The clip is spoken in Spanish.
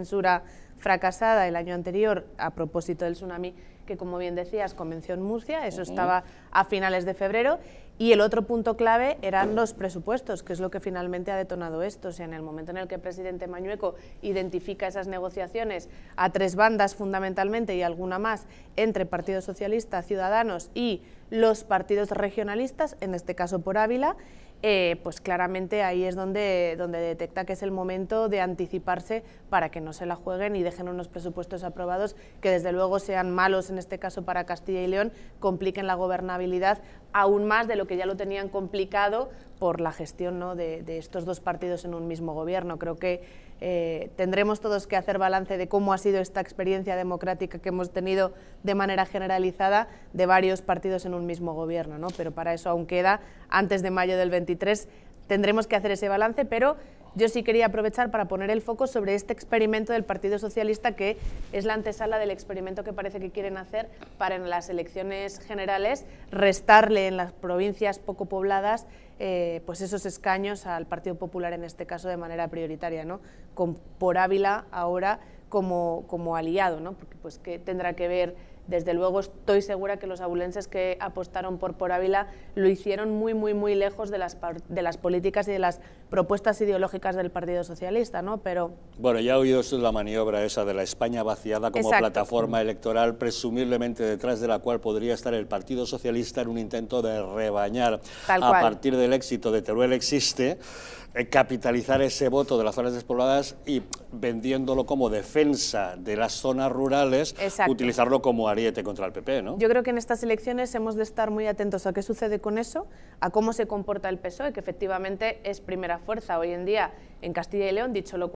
censura fracasada el año anterior a propósito del tsunami que como bien decías convenció en Murcia, eso estaba a finales de febrero y el otro punto clave eran los presupuestos, que es lo que finalmente ha detonado esto. O sea, en el momento en el que el presidente Mañueco identifica esas negociaciones a tres bandas fundamentalmente y alguna más entre Partido Socialista, Ciudadanos y los partidos regionalistas, en este caso por Ávila, eh, pues claramente ahí es donde, donde detecta que es el momento de anticiparse para que no se la jueguen y dejen unos presupuestos aprobados que desde luego sean malos en este caso para Castilla y León, compliquen la gobernabilidad aún más de lo que ya lo tenían complicado por la gestión ¿no? de, estos dos partidos en un mismo gobierno. Creo que eh, tendremos todos que hacer balance de cómo ha sido esta experiencia democrática que hemos tenido de manera generalizada de varios partidos en un mismo gobierno, ¿no? pero para eso aún queda, antes de mayo del 23, tendremos que hacer ese balance, pero yo sí quería aprovechar para poner el foco sobre este experimento del Partido Socialista que es la antesala del experimento que parece que quieren hacer para en las elecciones generales restarle en las provincias poco pobladas eh, pues esos escaños al Partido Popular en este caso de manera prioritaria, ¿no? Con, por Ávila ahora como, aliado, ¿no? porque pues, que tendrá que ver, desde luego estoy segura que los abulenses que apostaron por Por Ávila lo hicieron muy, muy, muy lejos de las, de las políticas y de las propuestas ideológicas del Partido Socialista, ¿no? Pero... Bueno, ya usted la maniobra esa de la España vaciada como plataforma electoral, presumiblemente detrás de la cual podría estar el Partido Socialista en un intento de rebañar a partir del éxito de Teruel existe, eh, capitalizar ese voto de las zonas despobladas y vendiéndolo como defensa de las zonas rurales, utilizarlo como ariete contra el PP, ¿no? Yo creo que en estas elecciones hemos de estar muy atentos a qué sucede con eso, a cómo se comporta el PSOE, que efectivamente es primera fuerza hoy en día en Castilla y León, dicho lo